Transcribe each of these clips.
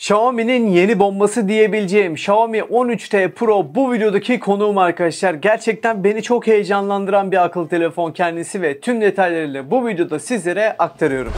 Xiaomi'nin yeni bombası diyebileceğim Xiaomi 13T Pro bu videodaki konuğum arkadaşlar. Gerçekten beni çok heyecanlandıran bir akıllı telefon kendisi ve tüm detaylarıyla bu videoda sizlere aktarıyorum.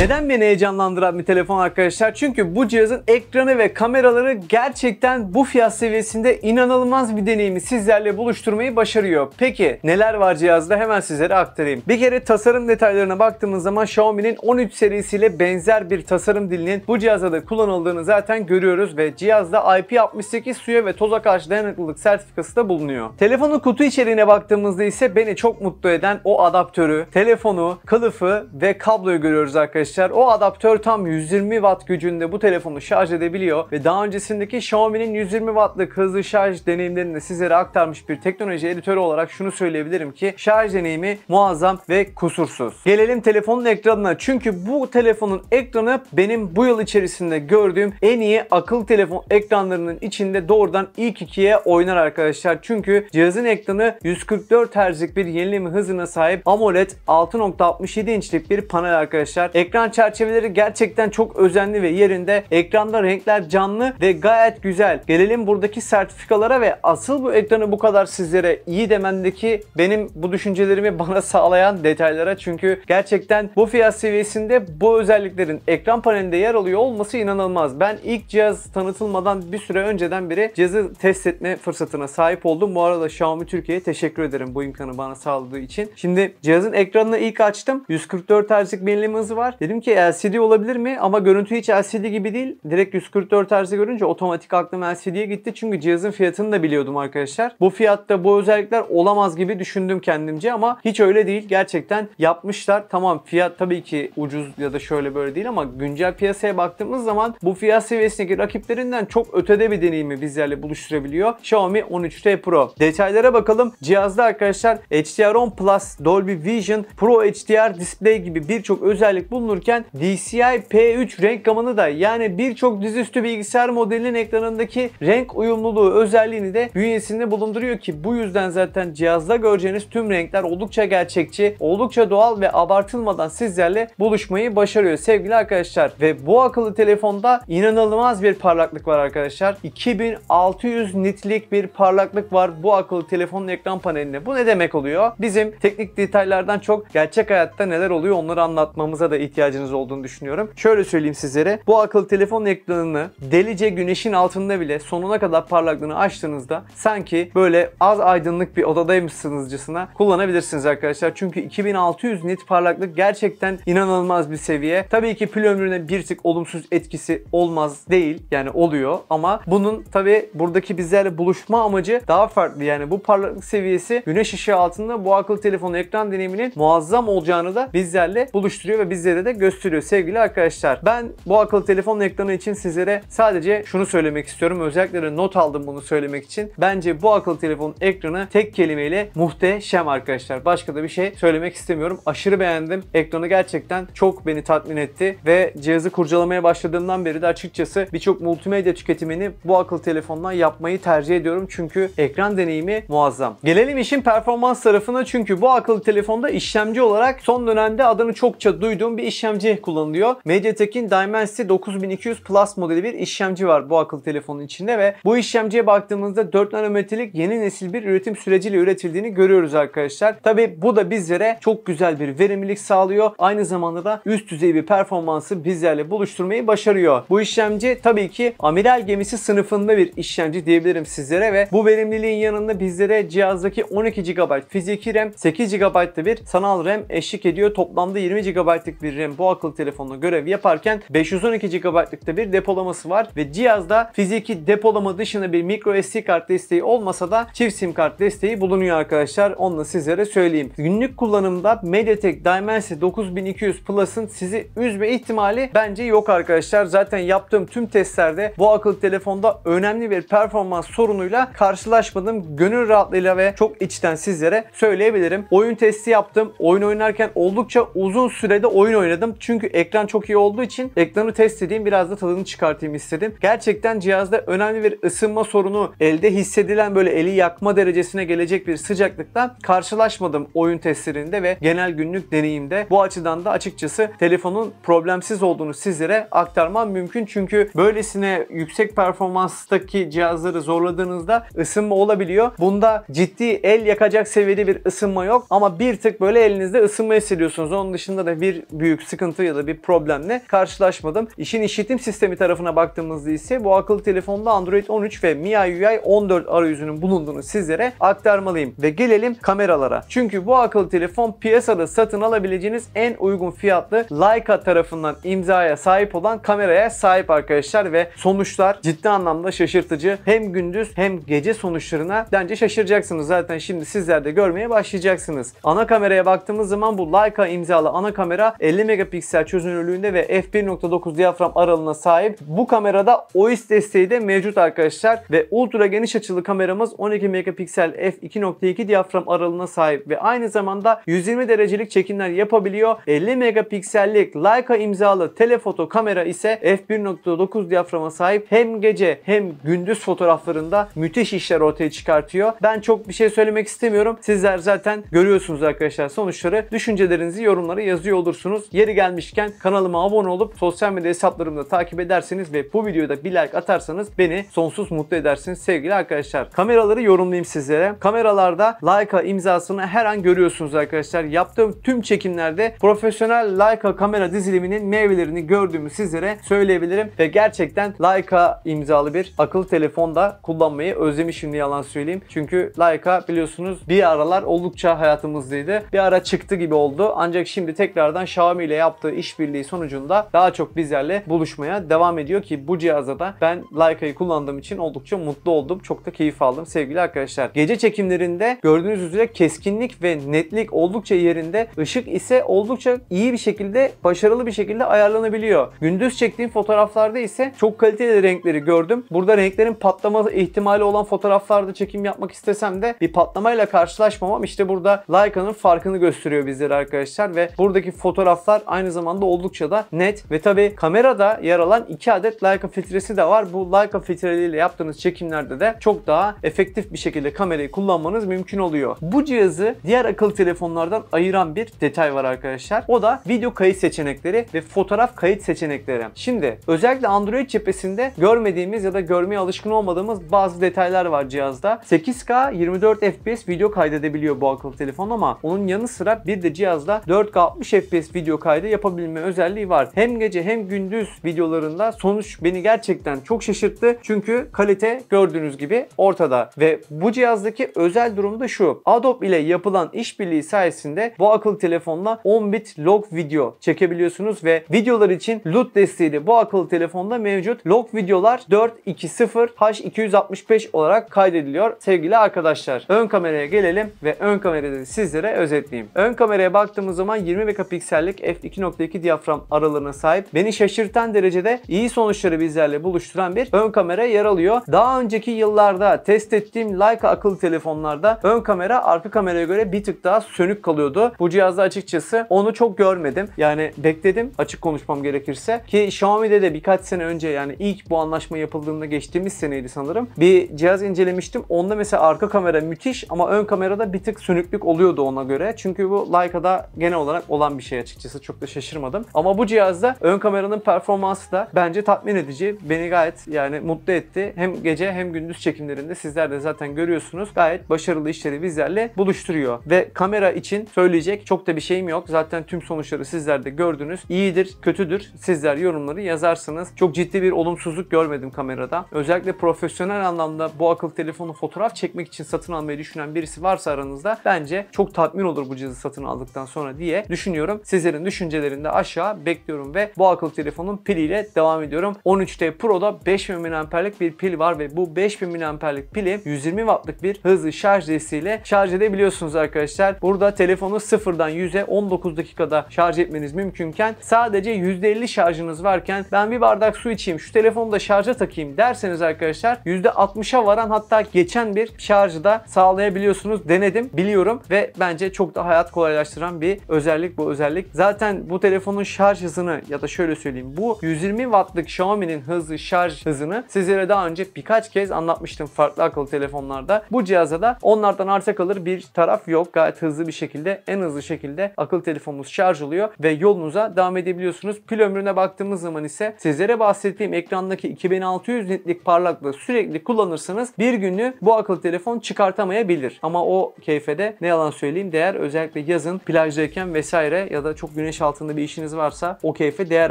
Neden beni heyecanlandıran bir telefon arkadaşlar? Çünkü bu cihazın ekranı ve kameraları gerçekten bu fiyat seviyesinde inanılmaz bir deneyimi sizlerle buluşturmayı başarıyor. Peki neler var cihazda hemen sizlere aktarayım. Bir kere tasarım detaylarına baktığımız zaman Xiaomi'nin 13 serisiyle benzer bir tasarım dilinin bu cihazda da kullanıldığını zaten görüyoruz ve cihazda IP68 suya ve toza karşı dayanıklılık sertifikası da bulunuyor. Telefonun kutu içeriğine baktığımızda ise beni çok mutlu eden o adaptörü, telefonu, kılıfı ve kabloyu görüyoruz arkadaşlar arkadaşlar o adaptör tam 120 watt gücünde bu telefonu şarj edebiliyor ve daha öncesindeki Xiaomi'nin 120 wattlık hızlı şarj deneyimlerini sizlere aktarmış bir teknoloji editörü olarak şunu söyleyebilirim ki şarj deneyimi muazzam ve kusursuz. Gelelim telefonun ekranına çünkü bu telefonun ekranı benim bu yıl içerisinde gördüğüm en iyi akıllı telefon ekranlarının içinde doğrudan ilk ikiye oynar arkadaşlar. Çünkü cihazın ekranı 144 Hz'lik bir yenileme hızına sahip AMOLED 6.67 inçlik bir panel arkadaşlar. Ekran ekran çerçeveleri gerçekten çok özenli ve yerinde. Ekranda renkler canlı ve gayet güzel. Gelelim buradaki sertifikalara ve asıl bu ekranı bu kadar sizlere iyi demendeki benim bu düşüncelerimi bana sağlayan detaylara. Çünkü gerçekten bu fiyat seviyesinde bu özelliklerin ekran panelinde yer alıyor olması inanılmaz. Ben ilk cihaz tanıtılmadan bir süre önceden beri cihazı test etme fırsatına sahip oldum. Bu arada Xiaomi Türkiye'ye teşekkür ederim bu imkanı bana sağladığı için. Şimdi cihazın ekranını ilk açtım. 144 Hz'lik belirleme hızı var. Dedim ki LCD olabilir mi? Ama görüntü hiç LCD gibi değil. Direkt 144 Hz'i görünce otomatik aklım LCD'ye gitti. Çünkü cihazın fiyatını da biliyordum arkadaşlar. Bu fiyatta bu özellikler olamaz gibi düşündüm kendimce ama hiç öyle değil. Gerçekten yapmışlar. Tamam fiyat tabii ki ucuz ya da şöyle böyle değil ama güncel piyasaya baktığımız zaman bu fiyat seviyesindeki rakiplerinden çok ötede bir deneyimi bizlerle buluşturabiliyor. Xiaomi 13T Pro. Detaylara bakalım. Cihazda arkadaşlar HDR10 Plus, Dolby Vision, Pro HDR Display gibi birçok özellik bulunur olurken DCI P3 renk gamını da yani birçok dizüstü bilgisayar modelinin ekranındaki renk uyumluluğu özelliğini de bünyesinde bulunduruyor ki bu yüzden zaten cihazda göreceğiniz tüm renkler oldukça gerçekçi, oldukça doğal ve abartılmadan sizlerle buluşmayı başarıyor sevgili arkadaşlar. Ve bu akıllı telefonda inanılmaz bir parlaklık var arkadaşlar. 2600 nitlik bir parlaklık var bu akıllı telefonun ekran paneline Bu ne demek oluyor? Bizim teknik detaylardan çok gerçek hayatta neler oluyor onları anlatmamıza da ihtiyaç ihtiyacınız olduğunu düşünüyorum. Şöyle söyleyeyim sizlere. Bu akıllı telefon ekranını delice güneşin altında bile sonuna kadar parlaklığını açtığınızda sanki böyle az aydınlık bir odadaymışsınızcasına kullanabilirsiniz arkadaşlar. Çünkü 2600 nit parlaklık gerçekten inanılmaz bir seviye. Tabii ki pil ömrüne bir tık olumsuz etkisi olmaz değil. Yani oluyor ama bunun tabii buradaki bizlerle buluşma amacı daha farklı. Yani bu parlaklık seviyesi güneş ışığı altında bu akıllı telefon ekran deneyiminin muazzam olacağını da bizlerle buluşturuyor ve bizlere de gösteriyor sevgili arkadaşlar. Ben bu akıllı telefon ekranı için sizlere sadece şunu söylemek istiyorum. Özellikle not aldım bunu söylemek için. Bence bu akıllı telefon ekranı tek kelimeyle muhteşem arkadaşlar. Başka da bir şey söylemek istemiyorum. Aşırı beğendim. Ekranı gerçekten çok beni tatmin etti ve cihazı kurcalamaya başladığımdan beri de açıkçası birçok multimedya tüketimini bu akıllı telefonla yapmayı tercih ediyorum. Çünkü ekran deneyimi muazzam. Gelelim işin performans tarafına çünkü bu akıllı telefonda işlemci olarak son dönemde adını çokça duyduğum bir iş işlemci kullanılıyor. MediaTek'in Dimensity 9200 Plus modeli bir işlemci var bu akıllı telefonun içinde ve bu işlemciye baktığımızda 4 nanometrelik yeni nesil bir üretim süreciyle üretildiğini görüyoruz arkadaşlar. Tabi bu da bizlere çok güzel bir verimlilik sağlıyor. Aynı zamanda da üst düzey bir performansı bizlerle buluşturmayı başarıyor. Bu işlemci tabii ki amiral gemisi sınıfında bir işlemci diyebilirim sizlere ve bu verimliliğin yanında bizlere cihazdaki 12 GB fiziki RAM, 8 GB bir sanal RAM eşlik ediyor. Toplamda 20 GB'lık bir RAM RAM bu akıllı telefonla görev yaparken 512 GB'lıkta bir depolaması var ve cihazda fiziki depolama dışında bir micro SD kart desteği olmasa da çift sim kart desteği bulunuyor arkadaşlar. Onu da sizlere söyleyeyim. Günlük kullanımda MediaTek Dimensity 9200 Plus'ın sizi üzme ihtimali bence yok arkadaşlar. Zaten yaptığım tüm testlerde bu akıllı telefonda önemli bir performans sorunuyla karşılaşmadım. Gönül rahatlığıyla ve çok içten sizlere söyleyebilirim. Oyun testi yaptım. Oyun oynarken oldukça uzun sürede oyun oynadım oynadım. Çünkü ekran çok iyi olduğu için ekranı test edeyim biraz da tadını çıkartayım istedim. Gerçekten cihazda önemli bir ısınma sorunu elde hissedilen böyle eli yakma derecesine gelecek bir sıcaklıkla karşılaşmadım oyun testlerinde ve genel günlük deneyimde. Bu açıdan da açıkçası telefonun problemsiz olduğunu sizlere aktarmam mümkün. Çünkü böylesine yüksek performanstaki cihazları zorladığınızda ısınma olabiliyor. Bunda ciddi el yakacak seviyede bir ısınma yok ama bir tık böyle elinizde ısınma hissediyorsunuz. Onun dışında da bir büyük sıkıntı ya da bir problemle karşılaşmadım. İşin işletim sistemi tarafına baktığımızda ise bu akıllı telefonda Android 13 ve MIUI 14 arayüzünün bulunduğunu sizlere aktarmalıyım. Ve gelelim kameralara. Çünkü bu akıllı telefon piyasada satın alabileceğiniz en uygun fiyatlı Leica tarafından imzaya sahip olan kameraya sahip arkadaşlar ve sonuçlar ciddi anlamda şaşırtıcı. Hem gündüz hem gece sonuçlarına bence şaşıracaksınız. Zaten şimdi sizler de görmeye başlayacaksınız. Ana kameraya baktığımız zaman bu Leica imzalı ana kamera 50 megapiksellik megapiksel çözünürlüğünde ve f1.9 diyafram aralığına sahip bu kamerada OIS desteği de mevcut arkadaşlar ve ultra geniş açılı kameramız 12 megapiksel f2.2 diyafram aralığına sahip ve aynı zamanda 120 derecelik çekimler yapabiliyor. 50 megapiksellik Leica imzalı telefoto kamera ise f1.9 diyaframa sahip hem gece hem gündüz fotoğraflarında müthiş işler ortaya çıkartıyor. Ben çok bir şey söylemek istemiyorum. Sizler zaten görüyorsunuz arkadaşlar sonuçları. Düşüncelerinizi yorumlara yazıyor olursunuz. Yeri gelmişken kanalıma abone olup sosyal medya hesaplarımda takip ederseniz ve bu videoda bir like atarsanız beni sonsuz mutlu edersiniz sevgili arkadaşlar. Kameraları yorumlayayım sizlere. Kameralarda Leica imzasını her an görüyorsunuz arkadaşlar. Yaptığım tüm çekimlerde profesyonel Leica kamera diziliminin meyvelerini gördüğümü sizlere söyleyebilirim ve gerçekten Leica imzalı bir akıllı telefonda kullanmayı özlemişim diye yalan söyleyeyim. Çünkü Leica biliyorsunuz bir aralar oldukça hayatımızdaydı. Bir ara çıktı gibi oldu. Ancak şimdi tekrardan Xiaomi ile yaptığı işbirliği sonucunda daha çok bizlerle buluşmaya devam ediyor ki bu cihazda da ben Leica'yı kullandığım için oldukça mutlu oldum. Çok da keyif aldım sevgili arkadaşlar. Gece çekimlerinde gördüğünüz üzere keskinlik ve netlik oldukça yerinde. ışık ise oldukça iyi bir şekilde, başarılı bir şekilde ayarlanabiliyor. Gündüz çektiğim fotoğraflarda ise çok kaliteli renkleri gördüm. Burada renklerin patlama ihtimali olan fotoğraflarda çekim yapmak istesem de bir patlamayla karşılaşmamam işte burada Leica'nın farkını gösteriyor bizlere arkadaşlar ve buradaki fotoğraflar Aynı zamanda oldukça da net ve tabi kamerada yer alan 2 adet Leica filtresi de var. Bu Leica filtreleriyle yaptığınız çekimlerde de çok daha efektif bir şekilde kamerayı kullanmanız mümkün oluyor. Bu cihazı diğer akıllı telefonlardan ayıran bir detay var arkadaşlar. O da video kayıt seçenekleri ve fotoğraf kayıt seçenekleri. Şimdi özellikle Android cephesinde görmediğimiz ya da görmeye alışkın olmadığımız bazı detaylar var cihazda. 8K 24 FPS video kaydedebiliyor bu akıllı telefon ama onun yanı sıra bir de cihazda 4K 60 FPS video kaydı yapabilme özelliği var. Hem gece hem gündüz videolarında sonuç beni gerçekten çok şaşırttı. Çünkü kalite gördüğünüz gibi ortada ve bu cihazdaki özel durum da şu. Adobe ile yapılan işbirliği sayesinde bu akıllı telefonla 10 bit log video çekebiliyorsunuz ve videolar için LUT desteği de bu akıllı telefonda mevcut log videolar 420H265 olarak kaydediliyor sevgili arkadaşlar. Ön kameraya gelelim ve ön kamerada sizlere özetleyeyim. Ön kameraya baktığımız zaman 20 megapiksellik f 1.2 2.2 diyafram aralığına sahip beni şaşırtan derecede iyi sonuçları bizlerle buluşturan bir ön kamera yer alıyor. Daha önceki yıllarda test ettiğim Leica akıllı telefonlarda ön kamera arka kameraya göre bir tık daha sönük kalıyordu. Bu cihazda açıkçası onu çok görmedim. Yani bekledim açık konuşmam gerekirse ki Xiaomi'de de birkaç sene önce yani ilk bu anlaşma yapıldığında geçtiğimiz seneydi sanırım. Bir cihaz incelemiştim. Onda mesela arka kamera müthiş ama ön kamerada bir tık sönüklük oluyordu ona göre. Çünkü bu Leica'da genel olarak olan bir şey açıkçası. Çok da şaşırmadım. Ama bu cihazda ön kameranın performansı da bence tatmin edici. Beni gayet yani mutlu etti. Hem gece hem gündüz çekimlerinde sizler de zaten görüyorsunuz. Gayet başarılı işleri bizlerle buluşturuyor. Ve kamera için söyleyecek çok da bir şeyim yok. Zaten tüm sonuçları sizler de gördünüz. İyidir, kötüdür. Sizler yorumları yazarsınız. Çok ciddi bir olumsuzluk görmedim kamerada. Özellikle profesyonel anlamda bu akıllı telefonu fotoğraf çekmek için satın almayı düşünen birisi varsa aranızda bence çok tatmin olur bu cihazı satın aldıktan sonra diye düşünüyorum. Sizlerin düşüncelerini düşüncelerinde aşağı bekliyorum ve bu akıllı telefonun piliyle devam ediyorum. 13T Pro'da 5000 mAh'lik bir pil var ve bu 5000 mAh'lik pili 120 Watt'lık bir hızlı şarj desteğiyle şarj edebiliyorsunuz arkadaşlar. Burada telefonu sıfırdan 100'e 19 dakikada şarj etmeniz mümkünken sadece %50 şarjınız varken ben bir bardak su içeyim şu telefonu da şarja takayım derseniz arkadaşlar %60'a varan hatta geçen bir şarjı da sağlayabiliyorsunuz. Denedim biliyorum ve bence çok da hayat kolaylaştıran bir özellik bu özellik. Zaten zaten bu telefonun şarj hızını ya da şöyle söyleyeyim bu 120 wattlık Xiaomi'nin hızlı şarj hızını sizlere daha önce birkaç kez anlatmıştım farklı akıllı telefonlarda. Bu cihaza da onlardan arta kalır bir taraf yok. Gayet hızlı bir şekilde en hızlı şekilde akıllı telefonunuz şarj oluyor ve yolunuza devam edebiliyorsunuz. Pil ömrüne baktığımız zaman ise sizlere bahsettiğim ekrandaki 2600 nitlik parlaklığı sürekli kullanırsanız bir günü bu akıllı telefon çıkartamayabilir. Ama o keyfede ne yalan söyleyeyim değer özellikle yazın plajdayken vesaire ya da çok güneş güneş altında bir işiniz varsa o keyfe değer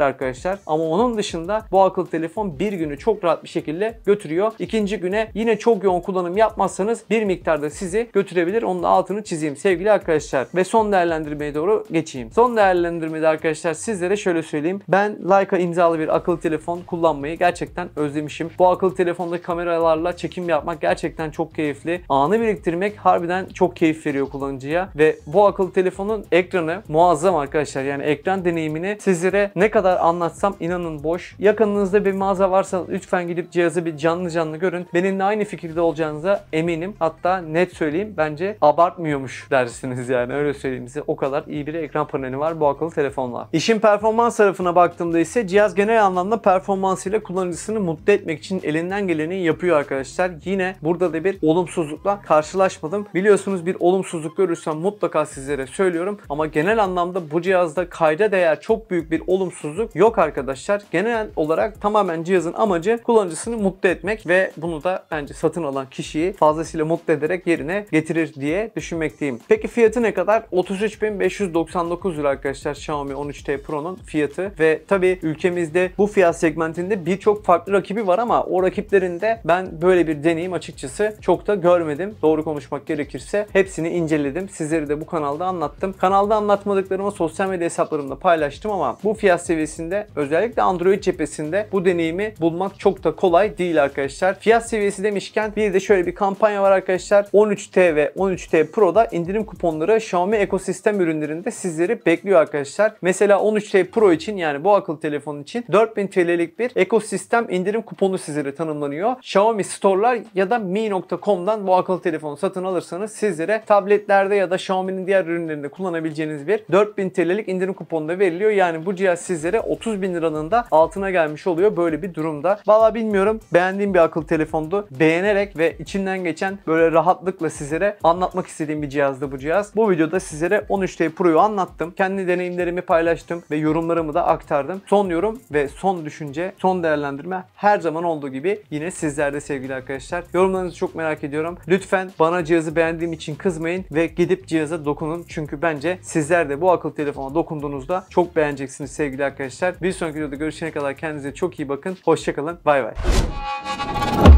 arkadaşlar. Ama onun dışında bu akıllı telefon bir günü çok rahat bir şekilde götürüyor. İkinci güne yine çok yoğun kullanım yapmazsanız bir miktarda sizi götürebilir. Onun da altını çizeyim sevgili arkadaşlar. Ve son değerlendirmeye doğru geçeyim. Son değerlendirmede arkadaşlar sizlere şöyle söyleyeyim. Ben Leica imzalı bir akıllı telefon kullanmayı gerçekten özlemişim. Bu akıllı telefonda kameralarla çekim yapmak gerçekten çok keyifli. Anı biriktirmek harbiden çok keyif veriyor kullanıcıya ve bu akıllı telefonun ekranı muazzam arkadaşlar. Yani yani ekran deneyimini sizlere ne kadar anlatsam inanın boş. Yakınınızda bir mağaza varsa lütfen gidip cihazı bir canlı canlı görün. Benimle aynı fikirde olacağınıza eminim. Hatta net söyleyeyim bence abartmıyormuş dersiniz yani öyle söyleyeyim size. O kadar iyi bir ekran paneli var bu akıllı telefonla. İşin performans tarafına baktığımda ise cihaz genel anlamda performansıyla kullanıcısını mutlu etmek için elinden geleni yapıyor arkadaşlar. Yine burada da bir olumsuzlukla karşılaşmadım. Biliyorsunuz bir olumsuzluk görürsem mutlaka sizlere söylüyorum ama genel anlamda bu cihazda kayda değer çok büyük bir olumsuzluk yok arkadaşlar. Genel olarak tamamen cihazın amacı kullanıcısını mutlu etmek ve bunu da bence satın alan kişiyi fazlasıyla mutlu ederek yerine getirir diye düşünmekteyim. Peki fiyatı ne kadar? 33.599 lira arkadaşlar Xiaomi 13T Pro'nun fiyatı ve tabi ülkemizde bu fiyat segmentinde birçok farklı rakibi var ama o rakiplerinde ben böyle bir deneyim açıkçası çok da görmedim. Doğru konuşmak gerekirse hepsini inceledim. Sizleri de bu kanalda anlattım. Kanalda anlatmadıklarımı sosyal medya hesaplarımda paylaştım ama bu fiyat seviyesinde özellikle Android cephesinde bu deneyimi bulmak çok da kolay değil arkadaşlar. Fiyat seviyesi demişken bir de şöyle bir kampanya var arkadaşlar. 13T ve 13T Pro'da indirim kuponları Xiaomi ekosistem ürünlerinde sizleri bekliyor arkadaşlar. Mesela 13T Pro için yani bu akıllı telefon için 4000 TL'lik bir ekosistem indirim kuponu sizlere tanımlanıyor. Xiaomi Store'lar ya da mi.com'dan bu akıllı telefonu satın alırsanız sizlere tabletlerde ya da Xiaomi'nin diğer ürünlerinde kullanabileceğiniz bir 4000 TL'lik indirim indirim kuponu da veriliyor. Yani bu cihaz sizlere 30 bin liranın da altına gelmiş oluyor böyle bir durumda. Valla bilmiyorum beğendiğim bir akıllı telefondu. Beğenerek ve içinden geçen böyle rahatlıkla sizlere anlatmak istediğim bir cihazdı bu cihaz. Bu videoda sizlere 13T Pro'yu anlattım. Kendi deneyimlerimi paylaştım ve yorumlarımı da aktardım. Son yorum ve son düşünce, son değerlendirme her zaman olduğu gibi yine sizlerde sevgili arkadaşlar. Yorumlarınızı çok merak ediyorum. Lütfen bana cihazı beğendiğim için kızmayın ve gidip cihaza dokunun. Çünkü bence sizler de bu akıllı telefona dokunun Okunduğunuzda çok beğeneceksiniz sevgili arkadaşlar. Bir sonraki videoda görüşene kadar kendinize çok iyi bakın. Hoşçakalın. Bay bay.